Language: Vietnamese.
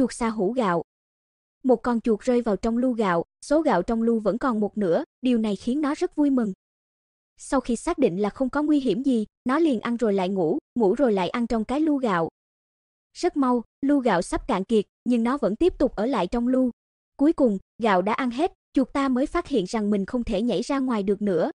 chuột xa hủ gạo. Một con chuột rơi vào trong lu gạo, số gạo trong lu vẫn còn một nửa, điều này khiến nó rất vui mừng. Sau khi xác định là không có nguy hiểm gì, nó liền ăn rồi lại ngủ, ngủ rồi lại ăn trong cái lu gạo. Rất mau, lu gạo sắp cạn kiệt, nhưng nó vẫn tiếp tục ở lại trong lu. Cuối cùng, gạo đã ăn hết, chuột ta mới phát hiện rằng mình không thể nhảy ra ngoài được nữa,